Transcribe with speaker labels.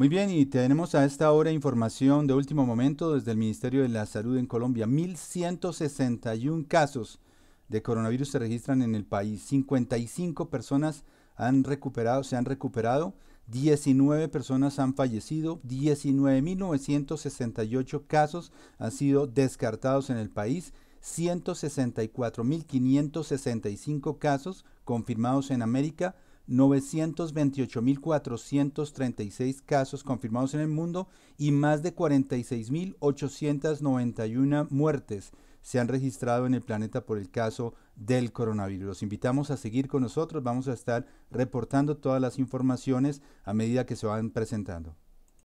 Speaker 1: Muy bien, y tenemos a esta hora información de último momento desde el Ministerio de la Salud en Colombia. 1.161 casos de coronavirus se registran en el país. 55 personas han recuperado, se han recuperado. 19 personas han fallecido. 19.968 casos han sido descartados en el país. 164.565 casos confirmados en América. 928.436 casos confirmados en el mundo y más de 46.891 muertes se han registrado en el planeta por el caso del coronavirus. Los invitamos a seguir con nosotros, vamos a estar reportando todas las informaciones a medida que se van presentando.